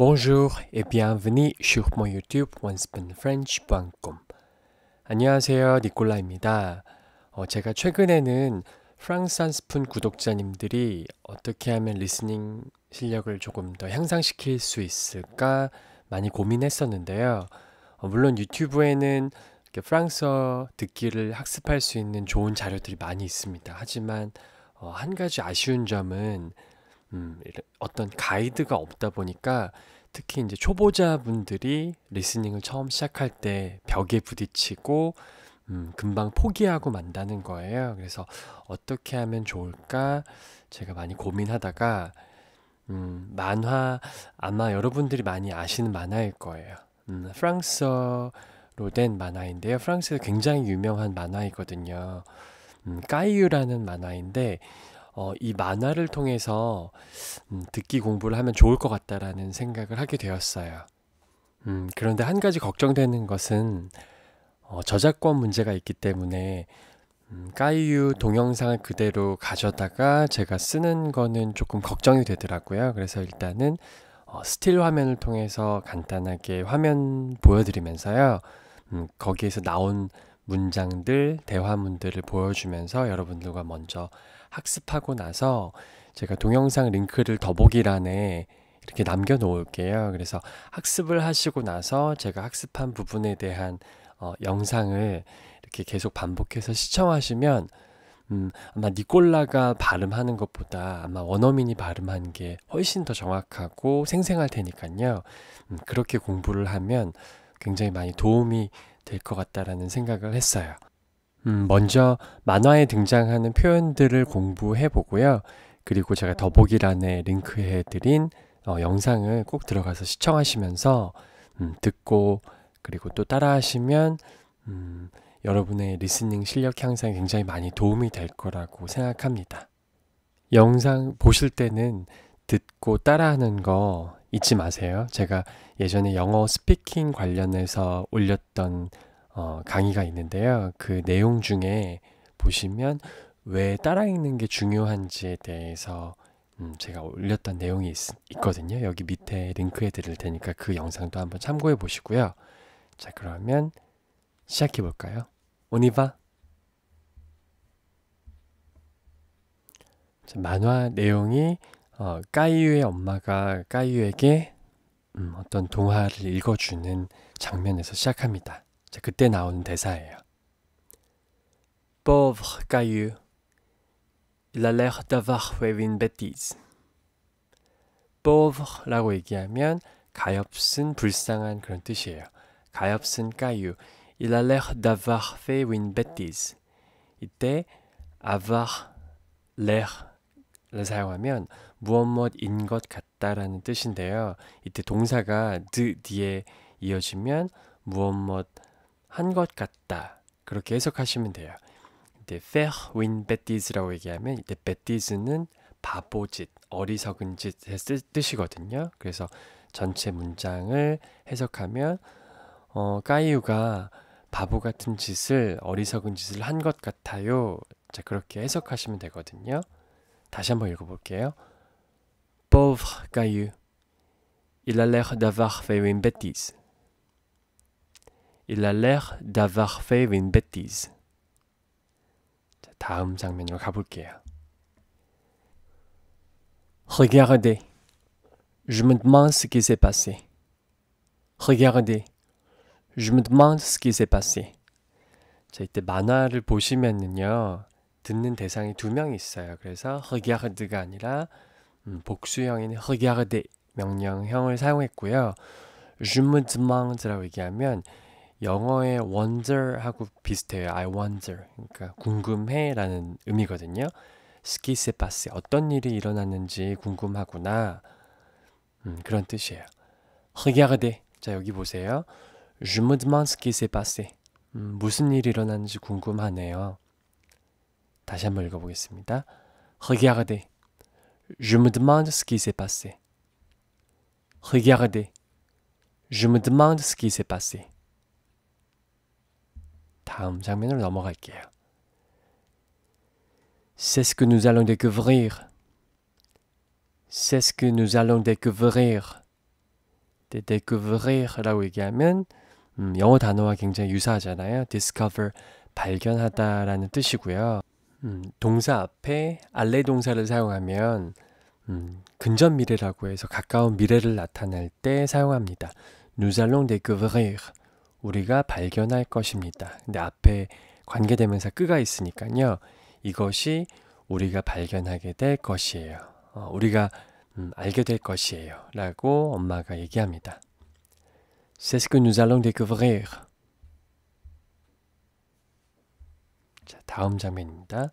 Bonjour et bienvenue sur mon YouTube onespenfrench.com. 안녕하세요, 니콜라입니다. 어, 제가 최근에는 프랑스 한 스푼 구독자님들이 어떻게 하면 리스닝 실력을 조금 더 향상시킬 수 있을까 많이 고민했었는데요. 어, 물론 유튜브에는 프랑스어 듣기를 학습할 수 있는 좋은 자료들이 많이 있습니다. 하지만 어, 한 가지 아쉬운 점은 음, 어떤 가이드가 없다 보니까 특히 이제 초보자분들이 리스닝을 처음 시작할 때 벽에 부딪히고 음, 금방 포기하고 만다는 거예요. 그래서 어떻게 하면 좋을까 제가 많이 고민하다가 음, 만화 아마 여러분들이 많이 아시는 만화일 거예요. 음, 프랑스어로 된 만화인데요. 프랑스에서 굉장히 유명한 만화이거든요. 음, 까이유라는 만화인데 어, 이 만화를 통해서 음, 듣기 공부를 하면 좋을 것 같다라는 생각을 하게 되었어요. 음, 그런데 한 가지 걱정되는 것은 어, 저작권 문제가 있기 때문에 음, 까이유 동영상을 그대로 가져다가 제가 쓰는 거는 조금 걱정이 되더라고요. 그래서 일단은 어, 스틸 화면을 통해서 간단하게 화면 보여드리면서요. 음, 거기에서 나온 문장들, 대화문들을 보여주면서 여러분들과 먼저 학습하고 나서 제가 동영상 링크를 더보기란에 이렇게 남겨 놓을게요. 그래서 학습을 하시고 나서 제가 학습한 부분에 대한 어, 영상을 이렇게 계속 반복해서 시청하시면 음, 아마 니콜라가 발음하는 것보다 아마 원어민이 발음한 게 훨씬 더 정확하고 생생할 테니까요. 음, 그렇게 공부를 하면 굉장히 많이 도움이 될 것 같다라는 생각을 했어요. 음, 먼저 만화에 등장하는 표현들을 공부해 보고요. 그리고 제가 더보기란에 링크해 드린 어, 영상을 꼭 들어가서 시청하시면서 음, 듣고 그리고 또 따라하시면 음, 여러분의 리스닝 실력 향상에 굉장히 많이 도움이 될 거라고 생각합니다. 영상 보실 때는 듣고 따라하는 거 잊지 마세요. 제가 예전에 영어 스피킹 관련해서 올렸던 어, 강의가 있는데요. 그 내용 중에 보시면 왜 따라 읽는 게 중요한지에 대해서 음, 제가 올렸던 내용이 있, 거든요 여기 밑에 링크해 드릴 테니까 그 영상도 한번 참고해 보시고요. 자, 그러면 시작해 볼까요? 오니바. 자, 만화 내용이 어, 까이유의 엄마가 까이유에게 음, 어떤 동화를 읽어주는 장면에서 시작합니다. 그때 나온 대사예요. Pauvre Caillou, il a l'air d'avoir fait une bêtise. Pauvre라고 얘기하면 가엾은 불쌍한 그런 뜻이에요. 가엾은 까유. Il a l'air d'avoir fait une bêtise. 이때 avoir l'air를 사용하면 무엇무엇인 것 같다라는 뜻인데요. 이때 동사가 d 뒤에 이어지면 무엇무엇 한것 같다. 그렇게 해석하시면 돼요. 이제 faire win bêtise라고 얘기하면 이때 bêtise는 바보짓, 어리석은 짓의 뜻이거든요. 그래서 전체 문장을 해석하면 어, 까이유가 바보 같은 짓을 어리석은 짓을 한 것 같아요. 자 그렇게 해석하시면 되거든요. 다시 한번 읽어볼게요. Pauvre Caillou, il a l'air d'avoir fait une bêtise. Il a l'air d'avoir fait une bêtise. 자, 다음 장면으로 가볼게요. Regardez. Je me demande ce qui s'est passé. Regardez. Je me demande ce qui s'est passé. 자, 이때 만화를 보시면은요. 듣는 대상이 두 명 있어요. 그래서 regarde가 아니라 음, 복수형인 regarde 명령형을 사용했고요. je me demande라고 얘기하면 영어의 wonder하고 비슷해요. I wonder. 그러니까 궁금해라는 의미거든요. 스키세파스 어떤 일이 일어났는지 궁금하구나. 음, 그런 뜻이에요. Regardez. 자, 여기 보세요. Je me demande ce qui s'est passé. 음, 무슨 일이 일어났는지 궁금하네요. 다시 한번 읽어보겠습니다. Regardez. Je me demande ce qui s'est passé. Regardez. Je me demande ce qui s'est passé. 다음 장면으로 넘어갈게요. C'est ce que nous allons découvrir. C'est ce que nous allons découvrir. De découvrir라고 얘기하면 음, 영어 단어와 굉장히 유사하잖아요. discover 발견하다라는 뜻이고요. 음, 동사 앞에 알레 동사를 사용하면 음, 근접 미래라고 해서 가까운 미래를 나타낼 때 사용합니다. Nous allons découvrir. 우리가 발견할 것입니다. 근데 앞에 관계되면서 끄가 있으니까요. 이것이 우리가 발견하게 될 것이에요. 어, 우리가 음, 알게 될 것이에요. 라고 엄마가 얘기합니다. C'est ce que nous allons découvrir. 자, 다음 장면입니다.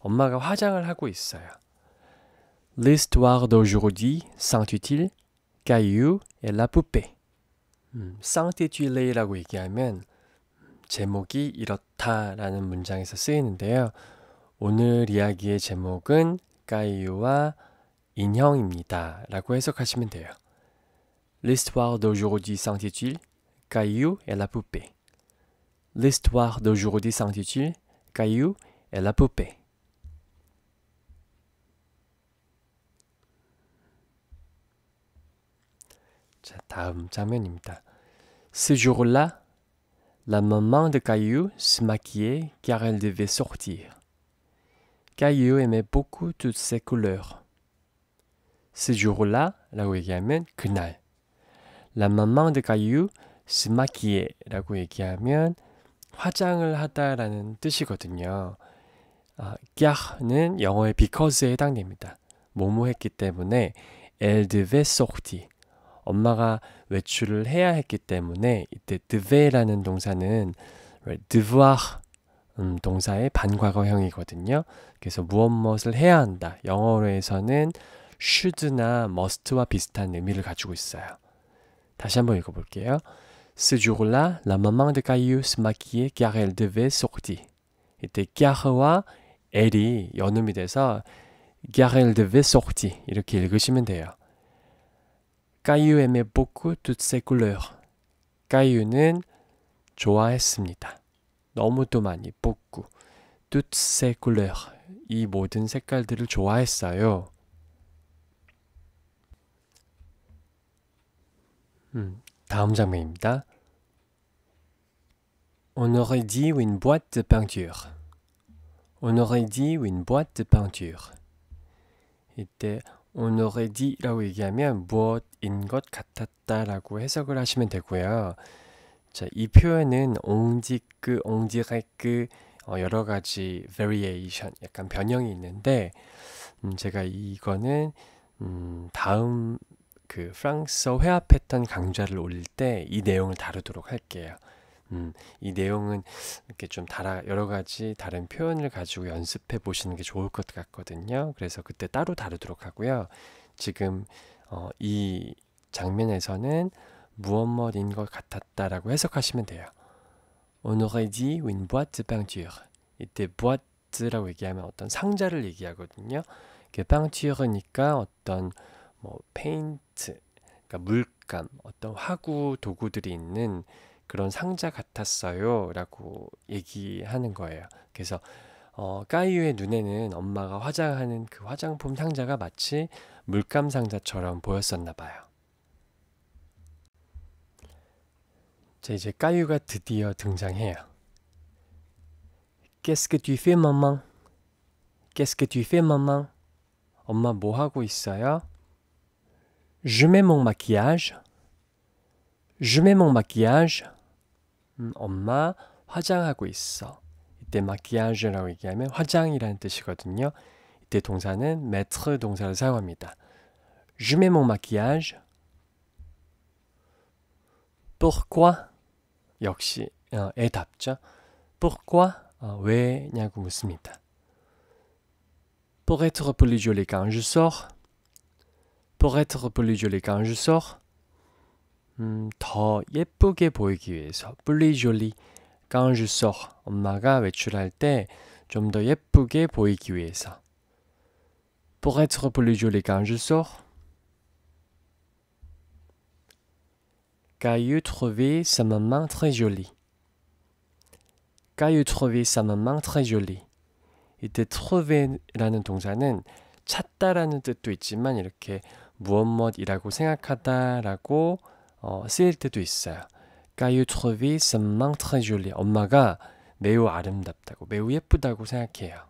엄마가 화장을 하고 있어요. L'histoire d'aujourd'hui s'intitule Caillou et la poupée. 음, sanctitude라고 얘기하면 제목이 이렇다라는 문장에서 쓰이는데요. 오늘 이야기의 제목은 까이유와 인형입니다. 라고 해석하시면 돼요. L'histoire d'aujourd'hui s'intitule Caillou et la poupée. L'histoire d'aujourd'hui s'intitule Caillou et la poupée. 자, 다음 장면입니다. Ce jour-là, la maman de Caillou se maquillait car elle devait sortir. Caillou aimait beaucoup toutes ces couleurs. Ce jour-là, 라고 얘기하면 그날. La maman de Caillou se maquillait 라고 얘기하면 화장을 하다라는 뜻이거든요. 아, 는 영어의 because에 해당됩니다. 뭐뭐 했기 때문에 elle devait sortir 엄마가 외출을 해야 했기 때문에 이때 deve라는 동사는 devoir 음, 동사의 반과거형이거든요. 그래서 무엇 무엇을 해야 한다. 영어로에서는 should나 must와 비슷한 의미를 가지고 있어요. 다시 한번 읽어볼게요. Ce jour-là, la maman de Caillou se maquillait car elle devait sortir. 이때 car와 l이 연음이 돼서 car elle devait sortir 이렇게 읽으시면 돼요. 까유 aimait beaucoup toutes ces couleurs. 까유는 좋아했습니다. 너무도 많이 beaucoup. toutes ces couleurs. 이 모든 색깔들을 좋아했어요. 음, 다음 장면입니다. On aurait dit une boîte de peinture. On aurait dit une boîte de peinture. 이때 on aurait dit라고 얘기하면 무엇인 것 같았다라고 해석을 하시면 되고요. 자, 이 표현은 옹지끄, 그, 옹지갈끄 그, 어, 여러 가지 variation, 약간 변형이 있는데 음, 제가 이거는 음, 다음 그 프랑스어 회화 패턴 강좌를 올릴 때 이 내용을 다루도록 할게요. 음, 이 내용은 이렇게 좀 달아, 여러 가지 다른 표현을 가지고 연습해 보시는 게 좋을 것 같거든요. 그래서 그때 따로 다루도록 하고요. 지금 어, 이 장면에서는 무엇무인것 같았다라고 해석하시면 돼요. On aurait dit une boîte peinture. 이때 boîte라고 얘기하면 어떤 상자를 얘기하거든요. 그 peinture니까 어떤 뭐 페인트, 그러니까 물감, 어떤 화구 도구들이 있는 그런 상자 같았어요. 라고 얘기하는 거예요. 그래서 어, 까이유의 눈에는 엄마가 화장하는 그 화장품 상자가 마치 물감 상자처럼 보였었나 봐요. 자, 이제 까이유가 드디어 등장해요. Qu'est-ce que tu fais, maman? Qu'est-ce que tu fais, maman? 엄마 뭐 하고 있어요? Je mets mon maquillage. Je mets mon maquillage. 음, 엄마 화장하고 있어. 이때 마키아주라고 얘기하면 화장이라는 뜻이거든요. 이때 동사는 mettre 동사를 사용합니다. Je mets mon maquillage. Pourquoi? 역시 어, 애답죠. Pourquoi? 어, 왜냐고 묻습니다. Pour être plus jolie quand je sors. Pour être plus jolie quand je sors. 음, 더 예쁘게 보이기 위해서 블리졸리 깡주석 엄마가 외출할 때 좀 더 예쁘게 보이기 위해서 Pour être plus joli quand je sors Caillou trouvait sa maman très jolie. Caillou trouvait sa maman très jolie. 이때 trouver라는 동사는 찾다라는 뜻도 있지만 이렇게 무엇뭇이라고 생각하다라고 어, 쓰일 때도 있어요. 까유 트비 선망 트레줄리 엄마가 매우 아름답다고 매우 예쁘다고 생각해요.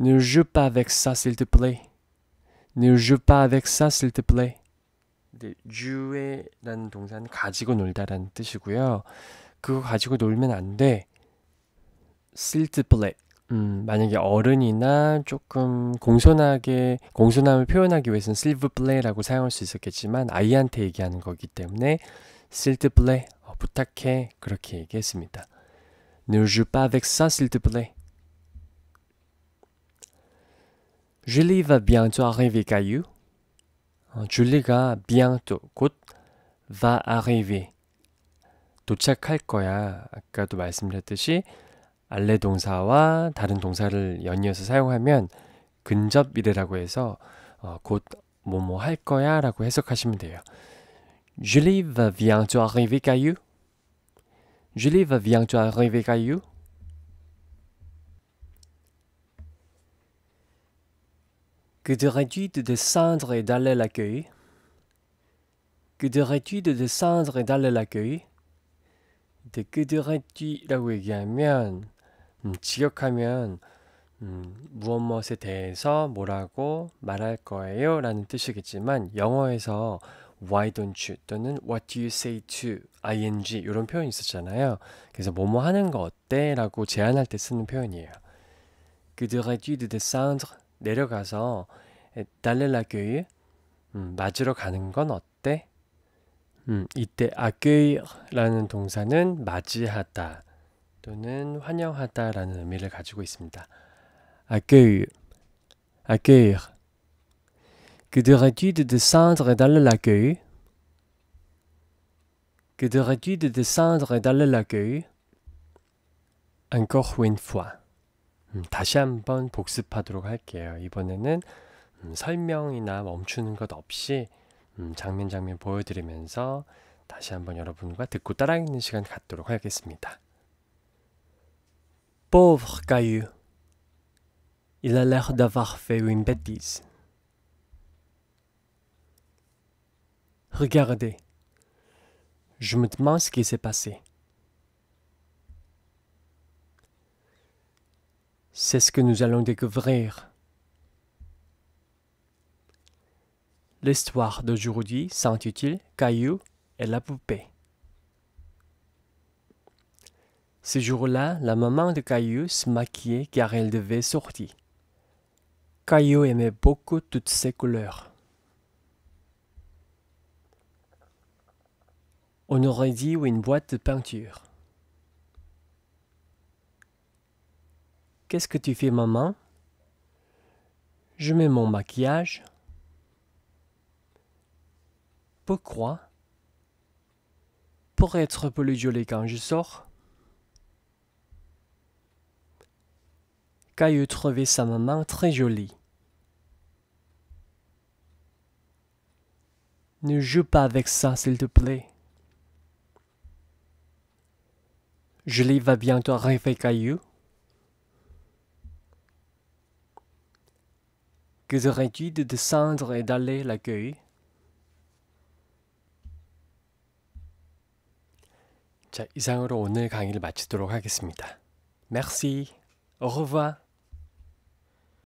Ne joue pas avec ça, s'il te plaît. Ne joue pas avec ça, s'il te plaît. 네, jouer라는 동사는 가지고 놀다라는 뜻이고요. 그거 가지고 놀면 안 돼. s'il te plaît. 음, 만약에 어른이나 조금 공손하게, 공손함을 표현하기 위해서는 silver play라고 사용할 수 있었겠지만, 아이한테 얘기하는 거기 때문에, silver play, 어, 부탁해. 그렇게 얘기했습니다. Ne joue pas avec ça, s'il te plaît. Julie va bientôt arriver, Caillou. 어, 줄리가 bientôt, 곧, va arriver. 도착할 거야. 아까도 말씀드렸듯이, 알레 동사와 다른 동사를 연이어서 사용하면 근접이래라고 해서 어, 곧 뭐 뭐 할 거야 라고 해석하시면 돼요. Julie va bientôt arriver caillou. Julie va bientôt arriver caillou. Que dirais-tu de descendre et d'aller l'accueillir Que dirais-tu de descendre et d'aller l'accueillir Que dirais-tu 라고 얘기하면 음, 직역하면 음, 무엇 무엇에 대해서 뭐라고 말할 거예요 라는 뜻이겠지만 영어에서 why don't you 또는 what do you say to ing 이런 표현이 있었잖아요. 그래서 뭐뭐 하는 거 어때? 라고 제안할 때 쓰는 표현이에요. 그들의 뒤드 de descendre 내려가서 달렐라교유 음, 맞으러 가는 건 어때? 음, 이때 아교이라는 동사는 맞이하다 또는 환영하다라는 의미를 가지고 있습니다. accueillir, accueillir. Que dirais-tu de descendre dans le l'accueil? Que dirais-tu de descendre dans le l'accueil? Encore une fois. 음, 다시 한번 복습하도록 할게요. 이번에는 음, 설명이나 멈추는 것 없이 음, 장면 장면 보여드리면서 다시 한번 여러분과 듣고 따라있는 시간 갖도록 하겠습니다. Pauvre Caillou. Il a l'air d'avoir fait une bêtise. Regardez. Je me demande ce qui s'est passé. C'est ce que nous allons découvrir. L'histoire d'aujourd'hui s'intitule Caillou et la poupée. Ce jour-là, la maman de Caillou se maquillait car elle devait sortir. Caillou aimait beaucoup toutes ces couleurs. On aurait dit une boîte de peinture. Qu'est-ce que tu fais, maman Je mets mon maquillage. Pourquoi Pour être plus jolie quand je sors. Caillou trouvait sa maman très jolie. Ne joue pas avec ça, s'il te plaît. Julie va bientôt arriver, Caillou. Que serais-tu de descendre et d'aller l'accueillir Merci. Au revoir.